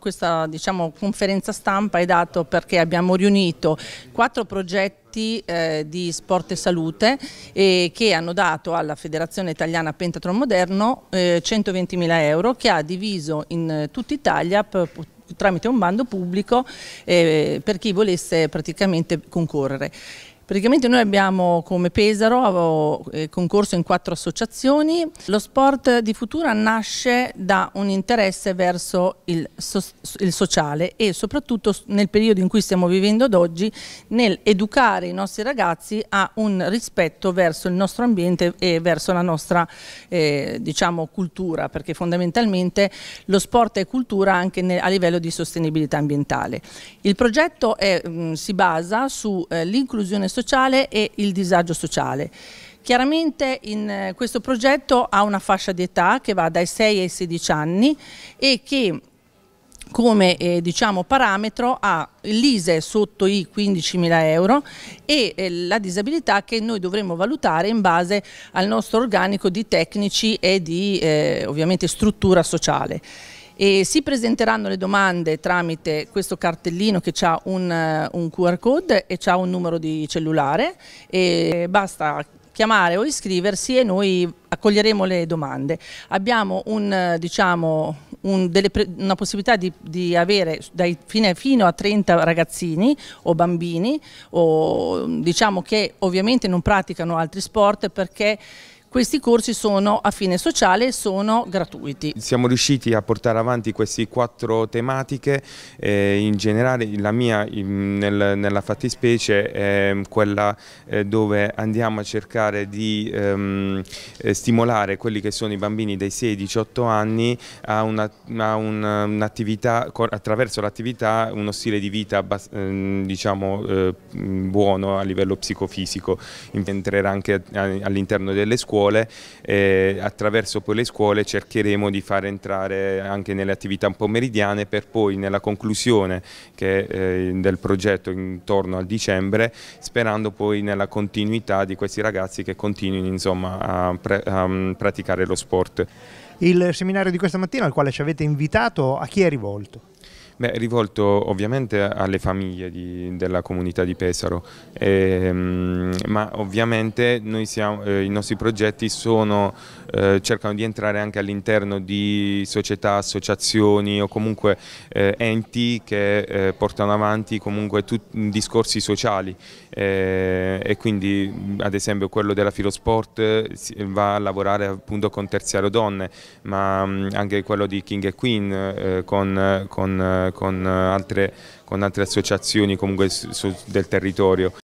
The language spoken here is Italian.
Questa diciamo, conferenza stampa è data perché abbiamo riunito quattro progetti eh, di sport e salute eh, che hanno dato alla Federazione Italiana Pentatron Moderno eh, 120.000 euro che ha diviso in eh, tutta Italia per, tramite un bando pubblico eh, per chi volesse praticamente concorrere. Praticamente noi abbiamo come Pesaro eh, concorso in quattro associazioni. Lo sport di Futura nasce da un interesse verso il, so il sociale e soprattutto nel periodo in cui stiamo vivendo ad oggi nel educare i nostri ragazzi a un rispetto verso il nostro ambiente e verso la nostra eh, diciamo, cultura perché fondamentalmente lo sport è cultura anche a livello di sostenibilità ambientale. Il progetto è, mh, mm, si basa sull'inclusione eh, sociale sociale e il disagio sociale. Chiaramente in eh, questo progetto ha una fascia di età che va dai 6 ai 16 anni e che come eh, diciamo, parametro ha l'ISE sotto i 15.000 euro e eh, la disabilità che noi dovremmo valutare in base al nostro organico di tecnici e di eh, ovviamente struttura sociale e si presenteranno le domande tramite questo cartellino che ha un, eh, un, QR code e ha un numero di cellulare e basta chiamare o iscriversi e noi accoglieremo le domande. Abbiamo un, eh, diciamo, un, pre, una possibilità di, di avere dai, fine, fino a 30 ragazzini o bambini o, diciamo che ovviamente non praticano altri sport perché questi corsi sono a fine sociale e sono gratuiti. Siamo riusciti a portare avanti queste quattro tematiche, eh, in generale la mia in, nel, nella fattispecie è quella eh, dove andiamo a cercare di ehm, eh, stimolare quelli che sono i bambini dai 6 ai 18 anni a un'attività, un, un attraverso l'attività uno stile di vita ehm, diciamo, eh, buono a livello psicofisico, entrerà anche all'interno delle scuole scuole e eh, attraverso poi le scuole cercheremo di far entrare anche nelle attività un po' per poi nella conclusione che, eh, del progetto intorno a dicembre sperando poi nella continuità di questi ragazzi che continuino insomma, a, pre, a mm, praticare lo sport. Il seminario di questa mattina al quale ci avete invitato a chi è rivolto? Beh, è rivolto ovviamente alle famiglie di, della comunità di Pesaro, ehm, ma ovviamente siamo, eh, i nostri progetti sono eh, cercano di entrare anche all'interno di società, associazioni o comunque eh, enti che eh, portano avanti comunque discorsi sociali eh, e quindi ad esempio quello della Filosport va a lavorare appunto con Terziario Donne ma mh, anche quello di King e Queen con, con, con altre con altre associazioni del territorio